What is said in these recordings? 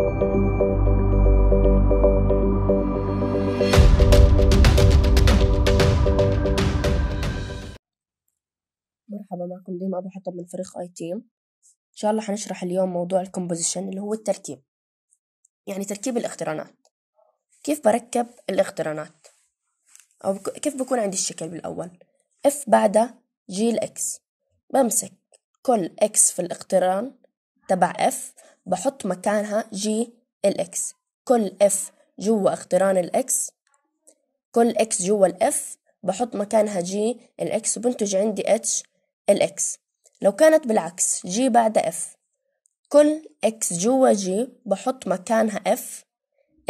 مرحبا معكم ديما أبو حطب من فريق آي تيم إن شاء الله حنشرح اليوم موضوع الكومبوزيشن اللي هو التركيب يعني تركيب الاقترانات كيف بركب الاقترانات أو كيف بكون عندي الشكل بالأول اف بعدها جي الإكس بمسك كل إكس في الاقتران تبع اف بحط مكانها جي الاكس كل اف جوا اقتران الاكس كل اكس جوا الاف بحط مكانها جي الاكس وبنتج عندي اتش الاكس لو كانت بالعكس جي بعد اف كل اكس جوا جي بحط مكانها اف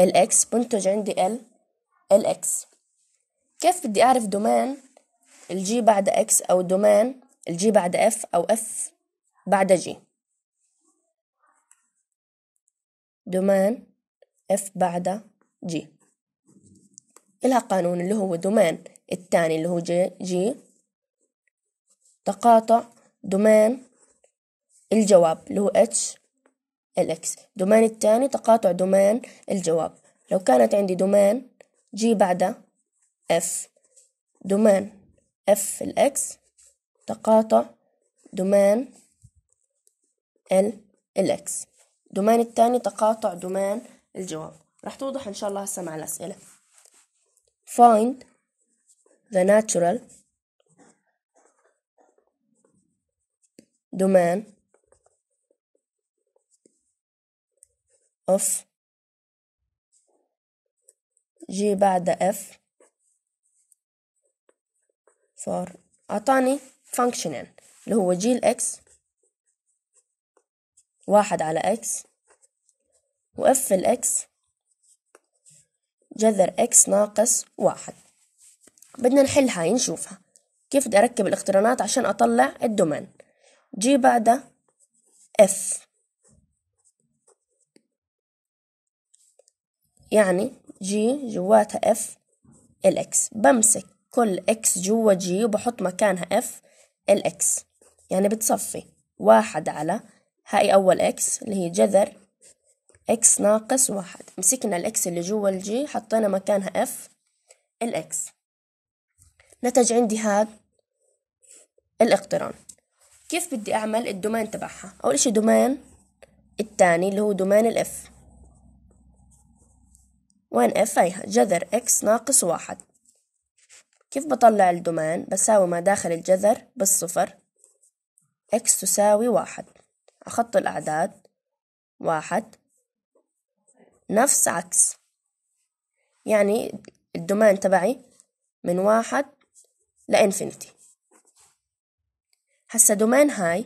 الاكس بنتج عندي ال الاكس كيف بدي اعرف دومين الجي بعد اكس او دومين الجي بعد اف او اف بعد جي دومان اف بعد جي إلها قانون اللي هو دومان الثاني اللي هو جي, جي تقاطع دومان الجواب اللي هو اتش الإكس دومان الثاني تقاطع دومان الجواب لو كانت عندي دومان جي بعد اف دومان اف الإكس تقاطع دومان ال الإكس دومين الثاني تقاطع دومين الجواب رح توضح إن شاء الله هسه مع الأسئلة find the natural domain of جي بعد اف for أعطاني functional اللي هو جي الاكس واحد على اكس واف الاكس جذر اكس ناقص واحد بدنا نحلها هاي نشوفها كيف بدي اركب الاقترانات عشان اطلع الدومين جي بعدها اف يعني جي جواتها اف الاكس بمسك كل اكس جوا جي وبحط مكانها اف الاكس يعني بتصفي واحد على هاي أول إكس اللي هي جذر إكس ناقص واحد مسكنا الإكس اللي جوا الجي حطينا مكانها إف الإكس نتج عندي هاد الاقتران كيف بدي أعمل الدومين تبعها أول إشي دومين التاني اللي هو دومين الإف وين إف هيها جذر إكس ناقص واحد كيف بطلع الدومين بساوي ما داخل الجذر بالصفر إكس تساوي واحد أخط الأعداد واحد نفس عكس يعني الدومين تبعي من واحد لإنفينيتي هسا دومين هاي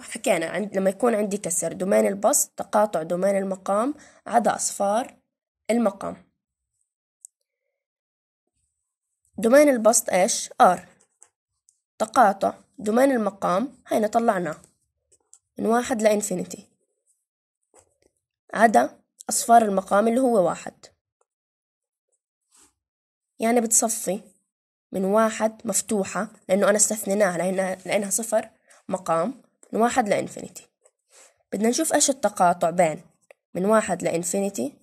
حكينا عند لما يكون عندي كسر دومين البسط تقاطع دومين المقام عدا أصفار المقام دومين البسط إيش؟ R تقاطع دومين المقام هينا طلعناه من واحد لإنفينيتي عدا أصفار المقام اللي هو واحد يعني بتصفي من واحد مفتوحة لأنه أنا استثنيناها لأنها, لأنها صفر مقام من واحد لإنفينيتي بدنا نشوف إيش التقاطع بين من واحد لإنفينيتي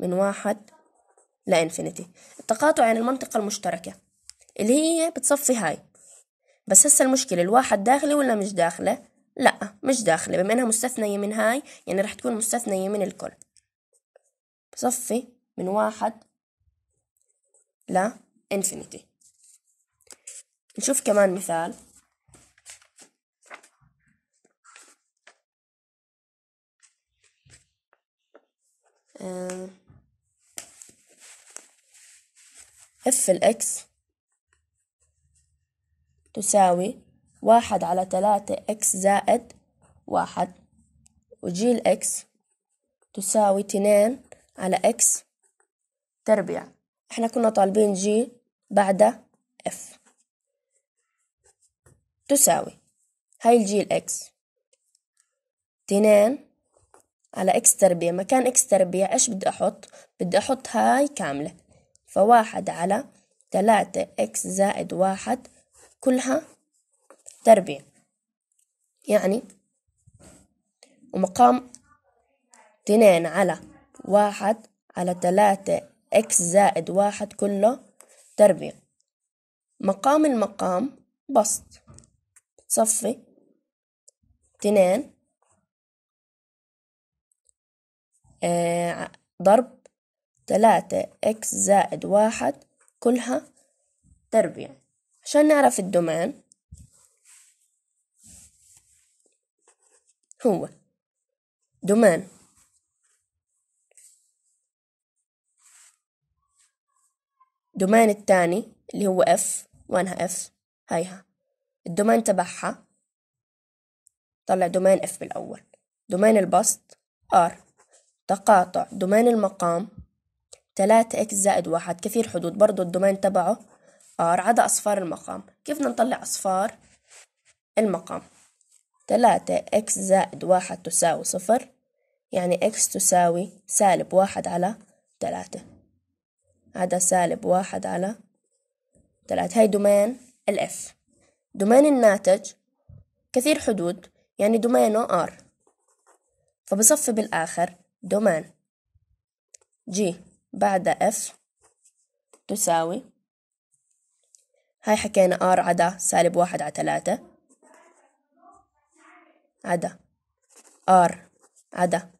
من واحد لإنفينيتي التقاطع يعني المنطقة المشتركة اللي هي بتصفي هاي بس هسه المشكلة الواحد داخلة ولا مش داخلة لا مش داخلة بما انها مستثنية من هاي يعني رح تكون مستثنية من الكل بصفي من واحد ل انفينيتي نشوف كمان مثال اف آه. الاكس تساوي واحد على تلاتة إكس زائد واحد وجيل إكس تساوي اتنين على إكس تربيع إحنا كنا طالبين جي بعد إف تساوي هاي الجيل إكس اتنين على إكس تربيع مكان إكس تربيع إيش بدي أحط بدي أحط هاي كاملة فواحد على تلاتة إكس زائد واحد كلها تربية يعني ومقام اتنين على واحد على تلاتة اكس زائد واحد كله تربية مقام المقام بسط صفي اتنين آه، ضرب تلاتة اكس زائد واحد كلها تربيع عشان نعرف الدومين هو دومين الدومين الثاني اللي هو اف وينها اف هايها الدومين تبعها طلع دومين اف بالاول دومين البسط ار تقاطع دومين المقام 3 اكس زائد واحد كثير حدود برضو الدومين تبعه الأصفار عدا أصفار المقام كيف نطلع أصفار المقام تلاتة إكس زائد واحد تساوي صفر يعني إكس تساوي سالب واحد على تلاتة هذا سالب واحد على تلاتة هاي دومين الإف دومين الناتج كثير حدود يعني دومينه R فبصفي بالآخر دومين جي بعد F تساوي هاي حكينا ار عدا سالب واحد على ثلاثة عدا ار عدا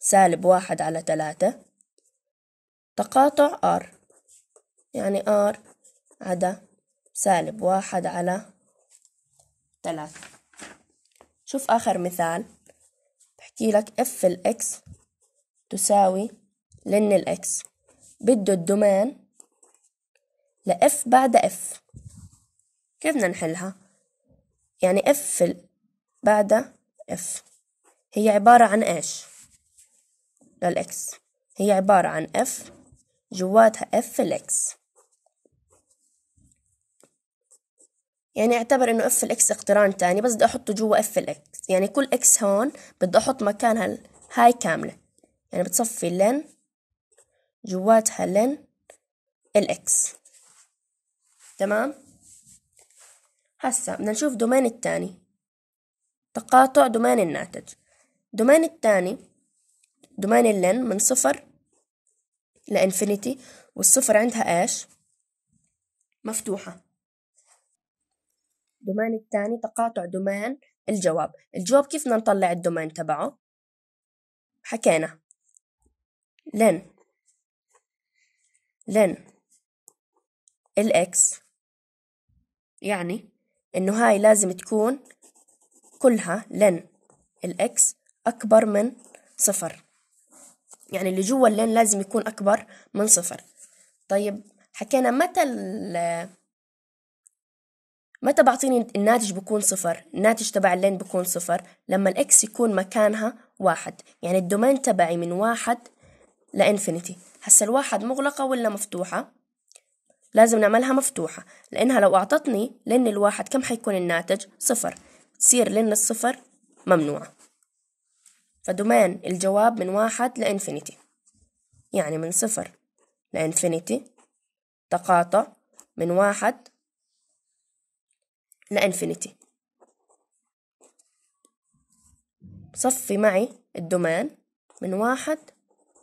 سالب واحد على ثلاثة تقاطع ار يعني ار عدا سالب واحد على ثلاثة شوف آخر مثال بحكي لك اف الإكس تساوي لن الإكس بده الدومين لإف بعد إف كيف بدنا نحلها يعني اف بعد اف هي عبارة عن ايش للإكس هي عبارة عن اف جواتها اف الإكس يعني اعتبر انه اف الاكس اقتران تاني بس بدي احطه جوا اف الاكس يعني كل اكس هون بدي احط مكانها هاي كاملة يعني بتصفي لن جواتها لن الاكس تمام هسا بدنا نشوف دومين التاني تقاطع دومين الناتج دومين التاني دومين اللين من صفر لإنفينيتي والصفر عندها إيش مفتوحة دومين التاني تقاطع دومين الجواب الجواب كيف بدنا نطلع الدومين تبعه حكينا لن لن الإكس يعني إنه هاي لازم تكون كلها لن الإكس أكبر من صفر يعني اللي جوا اللين لازم يكون أكبر من صفر طيب حكينا متى ال متى بعطيني الناتج بكون صفر الناتج تبع اللين بكون صفر لما الإكس يكون مكانها واحد يعني الدومين تبعي من واحد لإنفينيتي هسا الواحد مغلقة ولا مفتوحة لازم نعملها مفتوحة لأنها لو أعطتني لن الواحد كم حيكون الناتج صفر تصير لن الصفر ممنوعة فدومين الجواب من واحد لإنفينيتي يعني من صفر لإنفينيتي تقاطع من واحد لإنفينيتي صفي معي الدومين من واحد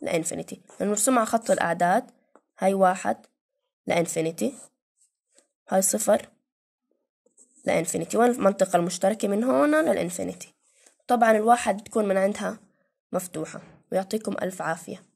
لإنفينيتي على خط الأعداد هاي واحد لانفينيتي هاي صفر لانفينيتي وين المنطقة المشتركة من هون للانفينيتي طبعا الواحد بتكون من عندها مفتوحة ويعطيكم ألف عافية